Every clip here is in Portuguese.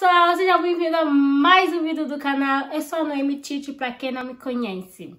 pessoal, sejam bem vindos a mais um vídeo do canal. Eu sou a Noemi Tite, para quem não me conhece.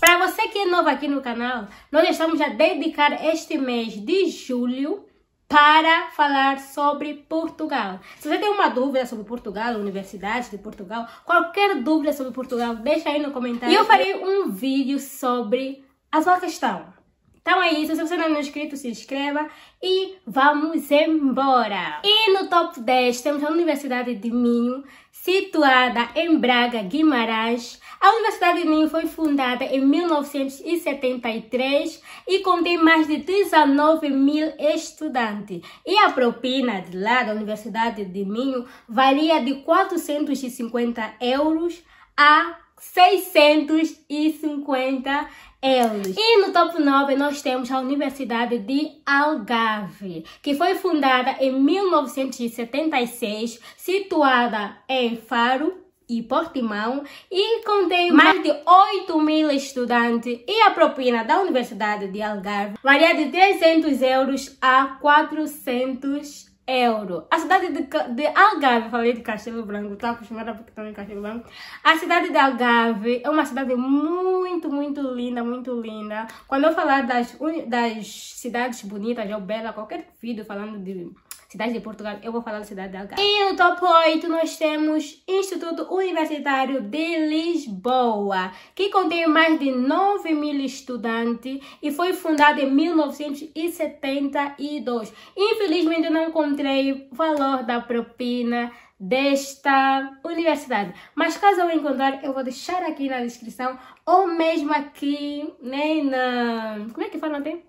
Para você que é novo aqui no canal, nós estamos a dedicar este mês de julho para falar sobre Portugal. Se você tem uma dúvida sobre Portugal, universidade de Portugal, qualquer dúvida sobre Portugal, deixa aí no comentário. E eu farei um vídeo sobre a sua questão. Então é isso, se você não é inscrito, se inscreva e vamos embora! E no top 10 temos a Universidade de Minho, situada em Braga, Guimarães. A Universidade de Minho foi fundada em 1973 e contém mais de 19 mil estudantes. E a propina de lá da Universidade de Minho varia de 450 euros a 650 euros eles. E no top 9 nós temos a Universidade de Algarve, que foi fundada em 1976, situada em Faro, e Portimão e contém mais de 8 mil estudantes e a propina da Universidade de Algarve varia de 300 euros a 400 euro. A cidade de, de Algarve, falei de Castelo Branco, tá acostumada porque também Castelo Branco. A cidade de Algarve é uma cidade muito, muito linda, muito linda. Quando eu falar das, das cidades bonitas, ou bela, qualquer vídeo falando de cidade de Portugal, eu vou falar da cidade de Algarve. E no top 8 nós temos Instituto Universitário de Lisboa, que contém mais de 9 mil estudantes e foi fundado em 1972. Infelizmente eu não encontrei o valor da propina desta universidade. Mas caso eu encontrar, eu vou deixar aqui na descrição ou mesmo aqui, nem né, na... Como é que fala, tem?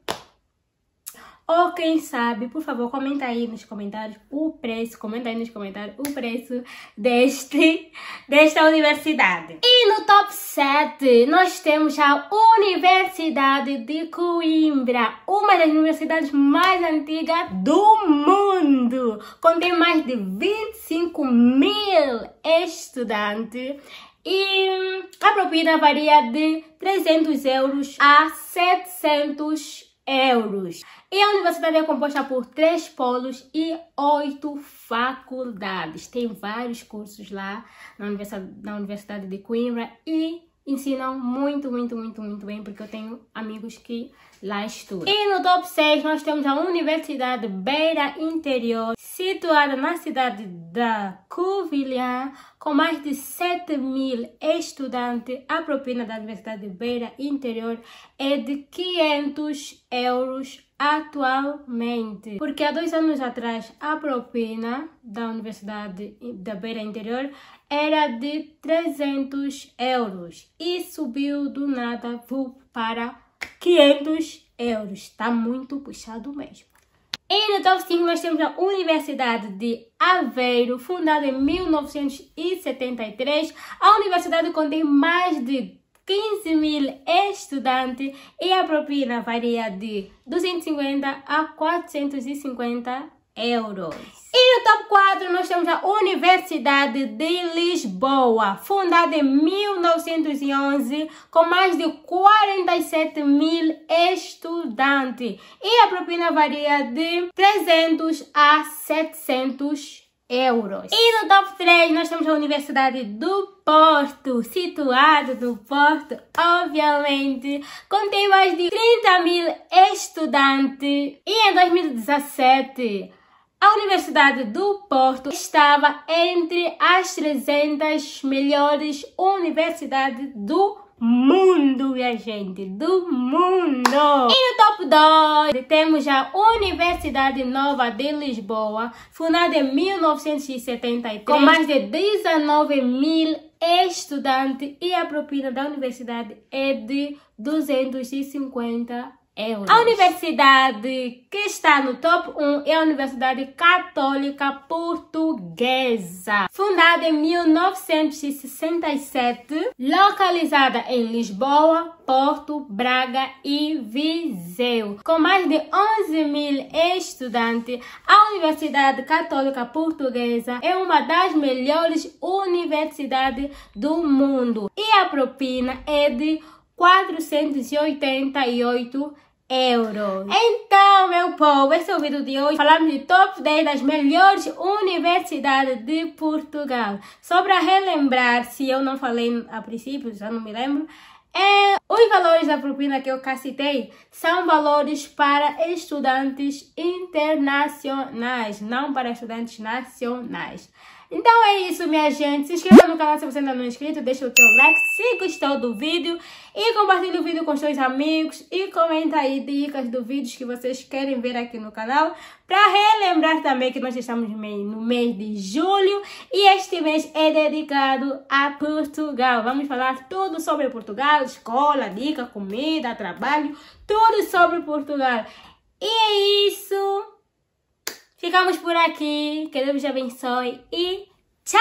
Ou quem sabe, por favor, comenta aí nos comentários o preço, comenta aí nos comentários o preço deste, desta universidade. E no top 7, nós temos a Universidade de Coimbra, uma das universidades mais antigas do mundo. Contém mais de 25 mil estudantes e a propina varia de 300 euros a 700 euros euros. E é a universidade é composta por três polos e oito faculdades. Tem vários cursos lá na Universidade, na universidade de Coimbra e ensinam muito, muito, muito, muito bem, porque eu tenho amigos que lá estudam. E no top 6 nós temos a Universidade Beira Interior, situada na cidade da Covilhã, com mais de 7 mil estudantes. A propina da Universidade Beira Interior é de 500 euros atualmente. Porque há dois anos atrás a propina da Universidade da Beira Interior era de 300 euros e subiu do nada para 500 euros. Está muito puxado mesmo. E no top 5 nós temos a Universidade de Aveiro, fundada em 1973. A universidade contém mais de 15 mil estudantes e a propina varia de 250 a 450 euros. E no top 4 nós temos a Universidade de Lisboa, fundada em 1911, com mais de 47 mil estudantes. E a propina varia de 300 a 700 euros. E no top 3 nós temos a Universidade do Porto, situado no Porto, obviamente, contém mais de 30 mil estudantes. E em 2017 a Universidade do Porto estava entre as 300 melhores universidades do mundo, minha gente, do mundo! E no top 2 temos a Universidade Nova de Lisboa, fundada em 1973, com mais de 19 mil estudantes e a propina da universidade é de 250 a universidade que está no top 1 é a Universidade Católica Portuguesa, fundada em 1967, localizada em Lisboa, Porto, Braga e Viseu. Com mais de 11 mil estudantes, a Universidade Católica Portuguesa é uma das melhores universidades do mundo e a propina é de 488 euros. Então, meu povo, esse é o vídeo de hoje. Falamos de top 10 das melhores universidades de Portugal. Só para relembrar, se eu não falei a princípio, já não me lembro, é, os valores da propina que eu citei são valores para estudantes internacionais, não para estudantes nacionais. Então é isso, minha gente. Se inscreva no canal se você ainda não é inscrito. Deixa o teu like se gostou do vídeo. E compartilha o vídeo com seus amigos. E comenta aí dicas do vídeos que vocês querem ver aqui no canal. Para relembrar também que nós estamos no mês de julho. E este mês é dedicado a Portugal. Vamos falar tudo sobre Portugal. Escola, dica, comida, trabalho. Tudo sobre Portugal. E é isso. Ficamos por aqui. Que Deus te abençoe e tchau!